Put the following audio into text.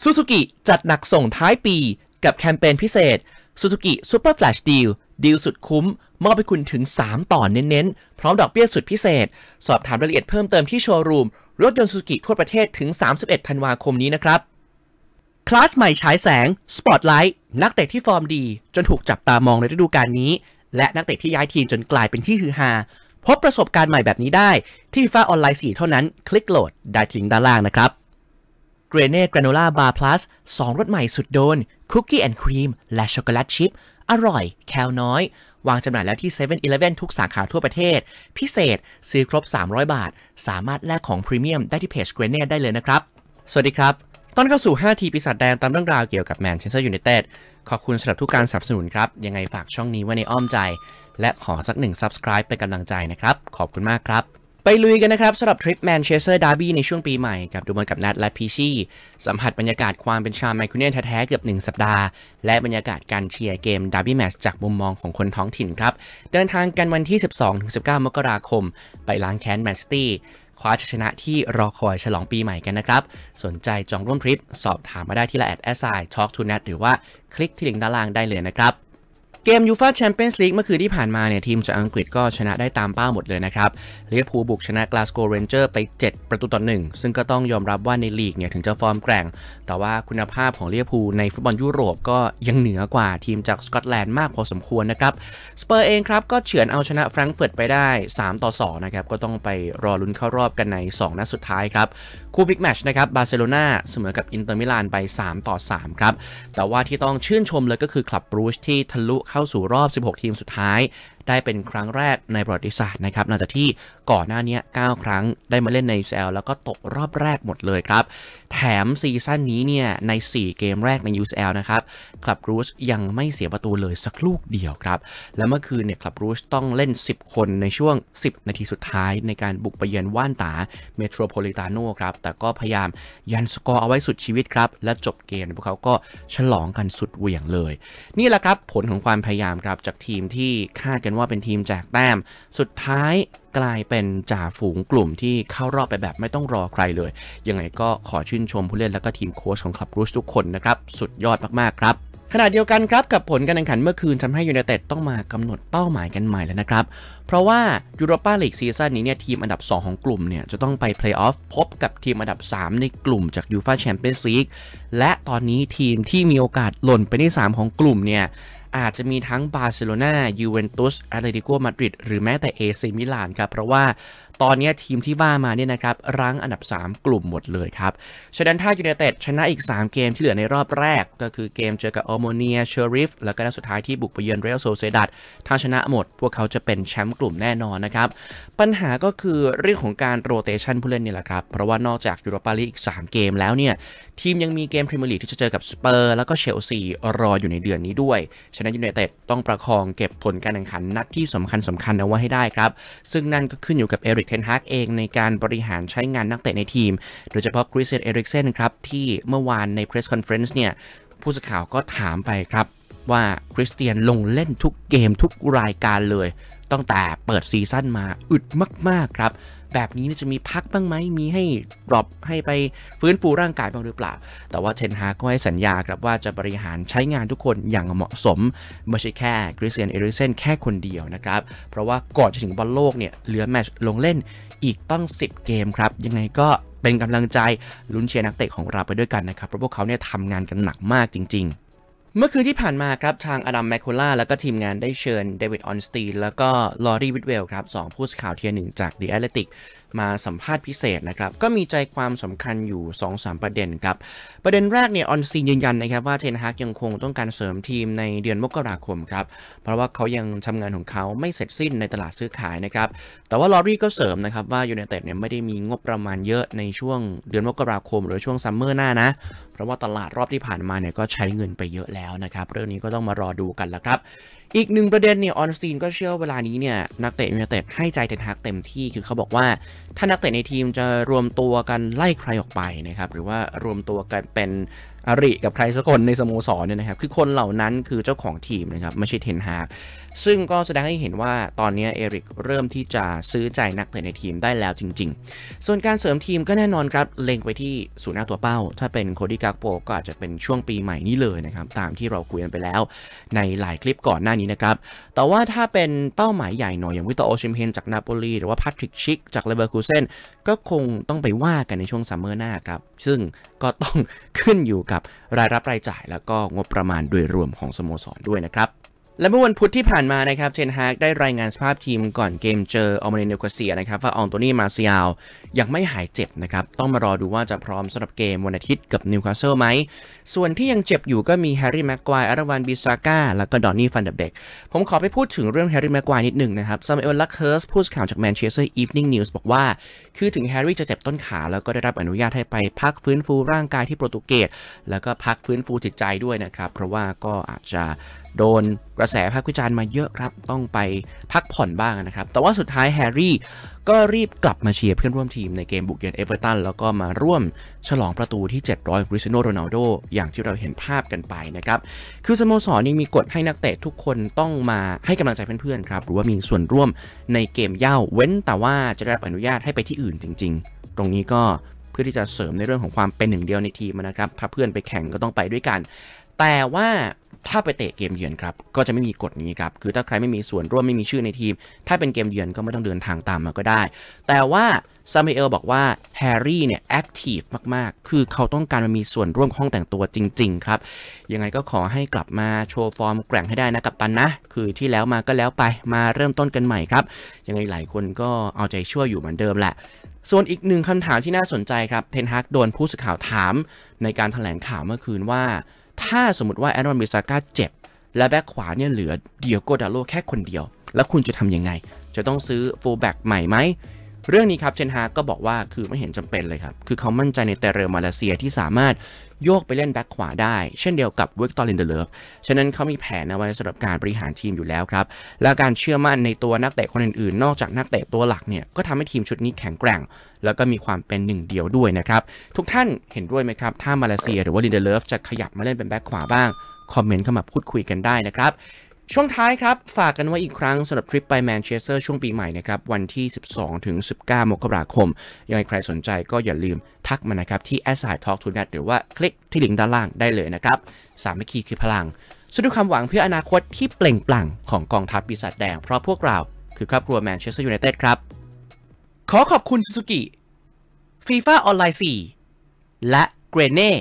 ซูซูกิจัดหนักส่งท้ายปี กับแคมเปญพิเศษซูซูกิซูเปอร์แฟลชดีลดีลสุดคุ้ม มอบให้คุณถึง 3 ต่อเน้นๆ พร้อมดอกเบี้ยสุดพิเศษ สอบถามรายละเอียดเพิ่มเติมที่โชว์รูมรถยนต์ซูซูกิทั่วประเทศ ถึง 31 ธันวาคมนี้นะครับ คลาสใหม่ฉายแสงสปอตไลท์นักเตะที่ฟอร์มดีจนถูกจับตามองในฤดูกาลนี้ และนักเตะที่ย้ายทีมจนกลายเป็นที่ฮือฮาพบประสบการณ์ใหม่แบบนี้ได้ ที่ฟ้าออนไลน์ 4 เท่านั้นคลิกโหลดได้ถิงด้านล่างนะครับเกรเน่กราโนล่าบาร์พลัสสองรสใหม่สุดโดน คุกกี้แอนด์ครีม และช็อกโกแลตชิพ อร่อยแคลน้อย วางจำหน่ายแล้วที่7 e เ e ่ e อทุกสาขาทั่วประเทศ พิเศษซื้อครบ 300 บาท สามารถแลกของพรีเมียมได้ที่เพจเกรเน่ได้เลยนะครับ สวัสดีครับ ตอนเข้าสู่5ทีปีศาจแดงตามเรื่องราวเกี่ยวกับแมนเชสเตอร์ยูไนเต็ด ขอบคุณสำหรับทุกการสนับสนุนครับ ยังไงฝากช่องนี้ไว้ในอ้อมใจ และขอสักหนึ่ง subscribe เป็นกำลังใจนะครับ ขอบคุณมากครับไปลุยกันนะครับสำหรับทริปแมนเชสเตอร์ดาร์บี้ในช่วงปีใหม่ กับดูบอลกับนัดและพีชี่สัมผัสบรรยากาศความเป็นชาวแมนคูเนียนแท้ๆเกือบ 1 สัปดาห์ และบรรยากาศการเชียร์เกมดาร์บี้แมตช์จากมุมมองของคนท้องถิ่นครับ เดินทางกันวันที่ 12-19 มกราคม ไปล้างแค้นแมนซิตี้คว้าชัยชนะที่รอคอยฉลองปีใหม่กันนะครับสนใจจองร่วมทริปสอบถามมาได้ที่ละแอดแอสไซท็อกทูเน็ตหรือว่าคลิกที่ลิงก์ด้านล่างได้เลยนะครับเกมยูฟาแชมเปี้ยนส์ลีกเมื่อคืนที่ผ่านมาเนี่ยทีมจากอังกฤษก็ชนะได้ตามเป้าหมดเลยนะครับลีเวอร์พูบุกชนะกลาสโกเรนเจอร์ไป 7 ประตูต่อหนึ่งซึ่งก็ต้องยอมรับว่าในลีกเนี่ยถึงจะฟอร์มแกร่ง แต่ว่าคุณภาพของลีเวอร์พูในฟุตบอลยุโรปก็ยังเหนือกว่าทีมจากสกอตแลนด์มากพอสมควรนะครับ สเปอร์เองครับ ก็เฉือนเอาชนะแฟรงก์เฟิร์ตไปได้3ต่อ2นะครับก็ต้องไปรอลุ้นเข้ารอบกันใน2นัดสุดท้ายครับคู่บิ๊กแมชนะครับบาร์เซโลนาเสมอกับอินเตอร์มิลานไป3ต่อ3ครับแต่ว่าที่ต้องชื่นชมเลยก็คือคลับรูชที่ทะลุเข้าสู่รอบ 16 ทีมสุดท้ายได้เป็นครั้งแรกในประวัติศาสตร์นะครับหลังจากที่ก่อนหน้านี้9ครั้งได้มาเล่นใน UCL แล้วก็ตกรอบแรกหมดเลยครับ แถมซีซั่นนี้เนี่ยใน 4 เกมแรกใน UCL นะครับ คลับรูชยังไม่เสียประตูเลยสักลูกเดียวครับ และเมื่อคืนเนี่ยคลับรูชต้องเล่น 10 คนในช่วง 10 นาทีสุดท้าย ในการบุกไปเยือนว่านตาเมโทรโพลิตาโนครับ แต่ก็พยายามยันสกอร์เอาไว้สุดชีวิตครับและจบเกมพวกเขาก็ฉลองกันสุดเหวี่ยงเลย นี่แหละครับผลของความพยายามครับจากทีมที่คาดกันว่าว่าเป็นทีมแจกแต้ม สุดท้ายกลายเป็นจ่าฝูงกลุ่มที่เข้ารอบไปแบบไม่ต้องรอใครเลย ยังไงก็ขอชื่นชมผู้เล่นและก็ทีมโค้ชของคลับรูชทุกคนนะครับ สุดยอดมากๆครับ ขณะเดียวกันครับกับผลการแข่งขัน เมื่อคืนทำให้ยูไนเต็ดต้องมากำหนดเป้าหมายกันใหม่แล้วนะครับ เพราะว่ายูโรปาลีกซีซั่นนี้เนี่ยทีมอันดับ 2 ของกลุ่มเนี่ยจะต้องไปเพลย์ออฟพบกับทีมอันดับ 3 ในกลุ่มจากยูฟาแชมเปี้ยนส์ลีก และตอนนี้ทีมที่มีโอกาสหล่นไปที่3ของกลุ่มเนี่ยอาจจะมีทั้งบาร์เซโลนา ยูเวนตุสอตเลติโก มาดริด หรือแม้แต่เอซมิลานครับ เพราะว่าตอนนี้ทีมที่ว่ามาเนี่ยนะครับ รั้งอันดับ3กลุ่มหมดเลยครับฉะนั้นถ้ายูเนเต็ดชนะอีก 3 เกมที่เหลือในรอบแรกก็คือเกมเจอกับออโมเนียเชอริฟแล้วก็นัดสุดท้ายที่บุกไปเยือนเรอัลโซเซดัตถ้าชนะหมดพวกเขาจะเป็นแชมป์กลุ่มแน่นอนนะครับ ปัญหาก็คือเรื่องของการโรเตชันผู้เล่นนี่แหละครับ เพราะว่านอกจากยูโรปาลีกอีก 3 เกมแล้วเนี่ยทีมยังมีเกมพรีเมียร์ลีกที่จะเจอกับสเปอร์ แล้วก็เชลซีรออยู่ในเดือนนี้ด้วยฉะนั้นยูเนเต็ดต้องประคองเก็บผลการแข่งขันนัดที่สำคัญสำคัญเอาไว้ให้ได้ครับซึ่งนั่นก็ขึ้นอยู่กับเอริกเทนฮากเองในการบริหารใช้งานนักเตะในทีม โดยเฉพาะคริสเตียนเอริกเซนครับ ที่เมื่อวานในเพรสคอนเฟรนซ์เนี่ย ผู้สื่อข่าวก็ถามไปครับ ว่าคริสเตียนลงเล่นทุกเกมทุกรายการเลยตั้งแต่เปิดซีซั่นมา อึดมาก ๆ ครับ แบบนี้จะมีพักบ้างไหมมีให้ปรอบให้ไปฟื้นฟูร่างกายบ้างหรือเปล่า แต่ว่าเทนฮาก็ให้สัญญาครับว่าจะบริหารใช้งานทุกคนอย่างเหมาะสมไม่ใช่แค่คริสเตียนเอริเซนแค่คนเดียวนะครับ เพราะว่าก่อนจะถึงบอลโลกเนี่ย เหลือแมตช์ลงเล่นอีกตั้ง10 เกมครับ ยังไงก็เป็นกำลังใจลุ้นเชียร์นักเตะของเราไปด้วยกันนะครับเพราะพวกเขาเนี่ยทำงานกันหนักมากจริง ๆเมื่อคืนที่ผ่านมาครับทางอดัมแมคโคล่าและก็ทีมงานได้เชิญเดวิดออนสตีนแล้วก็ลอรีวิทเวลครับสองผู้สื่อข่าวเทียร์หนึ่งจากเดอะแอตติกมาสัมภาษณ์พิเศษนะครับ ก็มีใจความสำคัญอยู่ 2-3 ประเด็นครับ ประเด็นแรกเนี่ยออนซียืนยันนะครับว่าเทนฮากยังคงต้องการเสริมทีมในเดือนมกราคมครับ เพราะว่าเขายังทำงานของเขาไม่เสร็จสิ้นในตลาดซื้อขายนะครับ แต่ว่าลอรี่ก็เสริมนะครับว่ายูเนเต็ดเนี่ยไม่ได้มีงบประมาณเยอะในช่วงเดือนมกราคมหรือช่วงซัมเมอร์หน้านะ เพราะว่าตลาดรอบที่ผ่านมาเนี่ยก็ใช้เงินไปเยอะแล้วนะครับเรื่องนี้ก็ต้องมารอดูกันละครับอีกหนึ่งประเด็นเนี่ย ออนสตีนก็เชื่อเวลานี้เนี่ย นักเตะยูไนเต็ดให้ใจเทนฮักเต็มที่ คือเขาบอกว่า ถ้านักเตะในทีมจะรวมตัวกันไล่ใครออกไปนะครับ หรือว่ารวมตัวกันเป็นอริกับใครสักคนในสโมสรเนี่ยนะครับคือคนเหล่านั้นคือเจ้าของทีมนะครับไม่ใช่เทนฮาซึ่งก็แสดงให้เห็นว่าตอนนี้เอริกเริ่มที่จะซื้อใจนักเตะในทีมได้แล้วจริงๆ ส่วนการเสริมทีมก็แน่นอนครับ เล็งไปที่ศูนย์หน้าตัวเป้า ถ้าเป็นโคดิกาโปก็อาจจะเป็นช่วงปีใหม่นี้เลยนะครับ ตามที่เราคุยกันไปแล้วในหลายคลิปก่อนหน้านี้นะครับแต่ว่าถ้าเป็นเป้าหมายใหญ่หน่อยอย่างวิตโตโอชิมเฮนจากนาโปลีหรือว่าพัทริกชิกจากเลเวอร์คูเซนก็คงต้องไปว่ากันในช่วงซัมเมอร์หน้าครับซึ่งก็ต้องขึ้นอยู่กับรายรับรายจ่ายแล้วก็งบประมาณโดยรวมของสโมสรด้วยนะครับและเมื่อวันพุธที่ผ่านมานะครับเทนฮากได้รายงานสภาพทีมก่อนเกมเจอออมเนเนลกาเซียนะครับ ว่าอองโตนี่มาเซียลยังไม่หายเจ็บนะครับ ต้องมารอดูว่าจะพร้อมสำหรับเกมวันอาทิตย์กับนิวคาสเซิลไหมส่วนที่ยังเจ็บอยู่ก็มีแฮร์รี่แม็กควายอารวันบิซาก้าแล้วก็ดอนนี่ฟันเดเบกผมขอไปพูดถึงเรื่องแฮร์รี่แม็กควายนิดหนึ่งนะครับซามเอลลักเฮิร์สผู้ข่าวจากแมนเชสเตอร์อีฟนิ่งนิวส์บอกว่า คือถึงแฮร์รี่จะเจ็บต้นขาแล้วก็ได้รับอนุญาตให้ไปพักฟื้นฟูร่างกายที่โปรตุเกส แล้วก็พักฟื้นฟูจิตใจด้วยนะครับเพราะว่าก็อาจจะโดนกระแสพากวิจารณ์มาเยอะครับต้องไปพักผ่อนบ้างนะครับ แต่ว่าสุดท้ายแฮร์รี่ ก็รีบกลับมาเชียร์เพื่อนร่วมทีมในเกมบุกเยือนเอเวอร์ตันแล้วก็มาร่วมฉลองประตูที่ 700 คริสโนโรนัลโด อย่างที่เราเห็นภาพกันไปนะครับ คือสโมสรยังมีกฎให้นักเตะทุกคนต้องมาให้กำลังใจเพื่อนๆครับ หรือว่ามีส่วนร่วมในเกมเย่าเว้นแต่ว่าจะได้รับอนุญาตให้ไปที่อื่นจริง ๆ ตรงนี้ก็เพื่อที่จะเสริมในเรื่องของความเป็นหนึ่งเดียวในทีมนะครับถ้าเพื่อนไปแข่งก็ต้องไปด้วยกัน แต่ว่าถ้าไปเตะเกมเยือนครับก็จะไม่มีกฎนี้ครับคือถ้าใครไม่มีส่วนร่วมไม่มีชื่อในทีม ถ้าเป็นเกมเยือนก็ไม่ต้องเดินทางตามมา ก็ได้ แต่ว่าซามิเอลบอกว่าแฮร์รี่เนี่ยแอคทีฟมากๆ คือเขาต้องการมามีส่วนร่วมห้องแต่งตัวจริงๆ ครับ ยังไงก็ขอให้กลับมาโชว์ฟอร์มแกร่งให้ได้นะกับตันนะ คือที่แล้วมาก็แล้วไปมาเริ่มต้นกันใหม่ครับยังไงหลายคนก็เอาใจช่วยอยู่เหมือนเดิมแหละ ส่วนอีกหนึ่งคำถามที่น่าสนใจครับเทนฮากโดนผู้สื่อข่าวถามในการถแถลงข่าวเมื่อคืนว่าถ้าสมมติว่าแอนวอนบิซาก้าเจ็บ และแบ็คขวาเนี่ยเหลือเดียโกดาโลแค่คนเดียว แล้วคุณจะทำยังไง จะต้องซื้อโฟแบ็กใหม่ไหมเรื่องนี้ครับเชนฮาก็บอกว่าคือไม่เห็นจำเป็นเลยครับ คือเขามั่นใจในเตเรมาเลเซียที่สามารถโยกไปเล่นแบ็คขวาได้เช่นเดียวกับเวกตอร์ลินเดเลฟฉะนั้นเขามีแผนเอาไว้สำหรับการบริหารทีมอยู่แล้วครับ และการเชื่อมั่นในตัวนักเตะคนอื่นๆ นอกจากนักเตะตัวหลักเนี่ยก็ทำให้ทีมชุดนี้แข็งแกร่ง แล้วก็มีความเป็นหนึ่งเดียวด้วยนะครับทุกท่านเห็นด้วยไหมครับถ้ามาเลเซียหรือว่าลินเดเลฟจะขยับมาเล่นเป็นแบ็คขวาบ้างคอมเมนต์เข้ามาพูดคุยกันได้นะครับช่วงท้ายครับ ฝากกันไว้อีกครั้งสำหรับทริปไปแมนเชสเตอร์ช่วงปีใหม่นะครับ วันที่ 12 ถึง 19มกราคม ยังไงใครสนใจก็อย่าลืมทักมานะครับ ที่แอ a s i ทอล์กทูเน็ตหรือว่าคลิกที่ลิงก์ด้านล่างได้เลยนะครับสามัคคีคือพลังสุดความหวังเพื่ออนาคตที่เปล่งปลั่งของกองทัพปีศาจแดง เพราะพวกเรา คือครอบครัวแมนเชสเตอร์ยูไนเต็ดครับขอขอบคุณซูซูกิฟีฟ่าออนไลน์4และเกรเน่